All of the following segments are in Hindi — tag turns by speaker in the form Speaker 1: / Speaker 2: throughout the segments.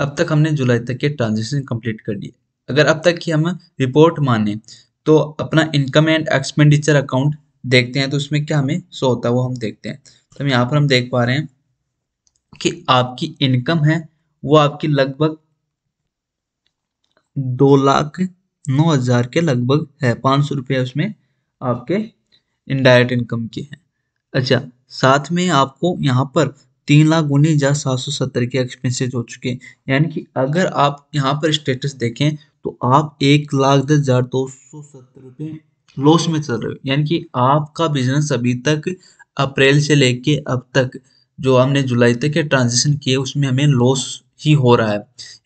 Speaker 1: अब तक हमने जुलाई तक के ट्रांजेक्शन कंप्लीट कर लिए अगर अब तक की हम रिपोर्ट माने तो अपना इनकम एंड एक्सपेंडिचर अकाउंट देखते हैं तो उसमें क्या हमें शो होता है वो हम देखते हैं तो हम यहाँ पर हम देख पा रहे हैं कि आपकी इनकम है वो आपकी लगभग दो लाख नौ हजार के लगभग है पाँच सौ रुपये उसमें आपके इनडायरेक्ट इनकम की है अच्छा साथ में आपको यहाँ पर तीन लाख उन्नीस हजार सात सौ सत्तर के एक्सपेंसेस हो चुके हैं यानी कि अगर आप यहाँ पर स्टेटस देखें तो आप एक लाख दस हजार दो सौ सत्तर रुपये लॉस में चल रहे हो यानी कि आपका बिजनेस अभी तक अप्रैल से लेके अब तक जो हमने जुलाई तक के ट्रांजेक्शन किए उसमें हमें लॉस ही हो रहा है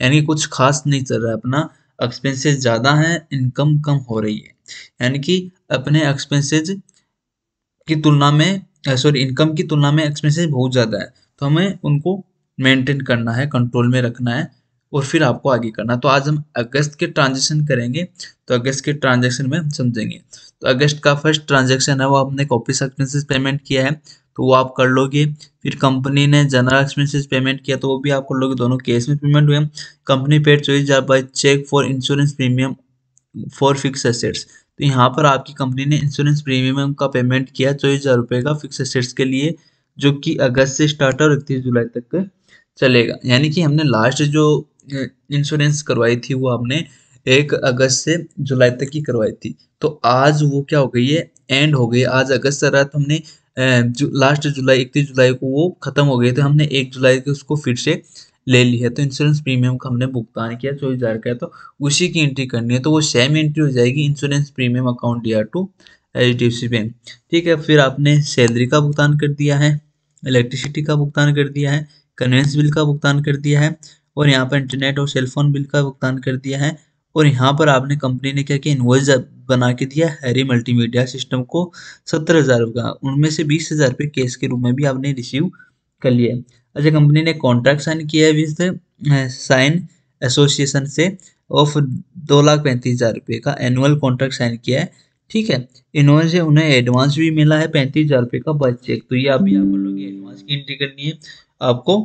Speaker 1: यानी कि कुछ खास नहीं चल रहा है अपना एक्सपेंसेस ज़्यादा हैं इनकम कम हो रही है यानी कि अपने एक्सपेंसेस की तुलना में सॉरी इनकम की तुलना में एक्सपेंसेस बहुत ज़्यादा है तो हमें उनको मेंटेन करना है कंट्रोल में रखना है और फिर आपको आगे करना तो आज हम अगस्त के ट्रांजेक्शन करेंगे तो अगस्त के ट्रांजेक्शन में समझेंगे तो अगस्त का फर्स्ट ट्रांजेक्शन है वो आपने कॉपी एक्सपेंसिस पेमेंट किया है तो वो आप कर लोगे फिर कंपनी ने जनरल एक्सपेंसिस पेमेंट किया तो वो भी आप कर लोगे दोनों केस में पेमेंट हुए कंपनी पेड चौबीस हज़ार by cheque for insurance premium for fix assets तो यहाँ पर आपकी कंपनी ने इंश्योरेंस प्रीमियम का पेमेंट किया चौबीस हज़ार रुपये का फिक्स एसेट्स के लिए जो कि अगस्त से स्टार्ट और इकतीस जुलाई तक चलेगा यानी कि हमने लास्ट जो इंश्योरेंस करवाई थी वो हमने एक अगस्त से जुलाई तक की करवाई थी तो आज वो क्या हो गई है एंड हो गई आज अगस्त रात हमने जु, लास्ट जुलाई इकतीस जुलाई को वो खत्म हो गई तो हमने एक जुलाई के उसको फिर से ले ली है तो इंश्योरेंस प्रीमियम का हमने भुगतान किया चौबीस हज़ार का है तो उसी की एंट्री करनी है तो वो सेम एंट्री हो जाएगी insurance premium account D R to H bank ठीक है फिर आपने सैलरी का भुगतान कर दिया है इलेक्ट्रिसिटी का भुगतान कर दिया है कन्वेंस बिल का भुगतान कर दिया है और यहाँ पर इंटरनेट और सेलफोन बिल का भुगतान कर दिया है और यहाँ पर आपने कंपनी ने क्या किया इन्वॉइस बना के दिया हैरी मल्टीमीडिया सिस्टम को सत्तर हज़ार का उनमें से बीस हज़ार रुपये केस के रूप में भी आपने रिसीव कर लिया अच्छा कंपनी ने कॉन्ट्रैक्ट साइन किया है विद साइन एसोसिएशन से ऑफ दो लाख पैंतीस हज़ार रुपये का एनुअल कॉन्ट्रैक्ट साइन किया है ठीक है इन्होंने से उन्हें एडवांस भी मिला है पैंतीस हज़ार रुपये का बस चेक तो ये अभी आप बोलोगे एडवांस की एंट्री करनी है आपको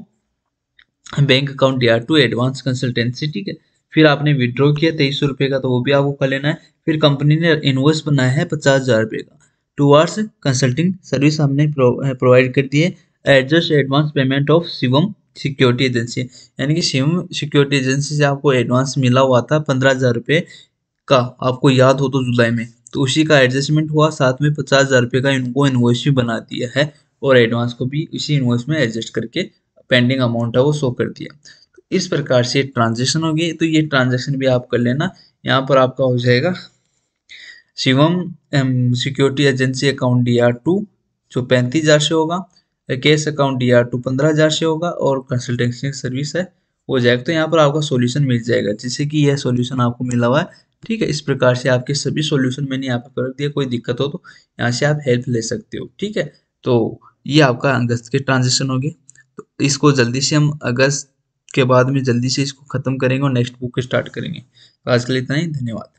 Speaker 1: बैंक अकाउंट या टू एडवांस कंसल्टेंसी ठीक है फिर आपने विड्रॉ किया तेईस सौ रुपये का तो वो भी आपको कर लेना है फिर कंपनी ने इन्वेस्ट बनाया है पचास हज़ार रुपये का टू आवर्स कंसल्टिंग सर्विस हमने प्रोवाइड कर दी है adjust advance payment of Shivam security agency यानी कि शिवम सिक्योरिटी एजेंसी से आपको एडवांस मिला हुआ था पंद्रह हज़ार रुपये का आपको याद हो तो जुलाई में तो उसी का एडजस्टमेंट हुआ साथ में पचास हज़ार रुपये का इनको इन्वॉइस भी बना दिया है और एडवांस को भी इसी इन्वॉइस में एडजस्ट करके पेंडिंग अमाउंट है वो शो कर दिया तो इस प्रकार से ट्रांजेक्शन हो गई तो ये ट्रांजेक्शन भी आप कर लेना यहाँ पर आपका हो जाएगा Shivam security agency account D R to जो पैंतीस हज़ार से होगा cash account D R to पंद्रह हज़ार से होगा और कंसल्टेंसी सर्विस है हो जाएगा तो यहाँ पर आपका सॉल्यूशन मिल जाएगा जैसे कि यह सॉल्यूशन आपको मिला हुआ है ठीक है इस प्रकार से आपके सभी सॉल्यूशन मैंने यहाँ पर रख दिया कोई दिक्कत हो तो यहाँ से आप हेल्प ले सकते हो ठीक है तो ये आपका अगस्त के ट्रांजेक्शन हो गए तो इसको जल्दी से हम अगस्त के बाद में जल्दी से इसको ख़त्म करेंगे और नेक्स्ट बुक स्टार्ट करेंगे तो आज के लिए इतना ही धन्यवाद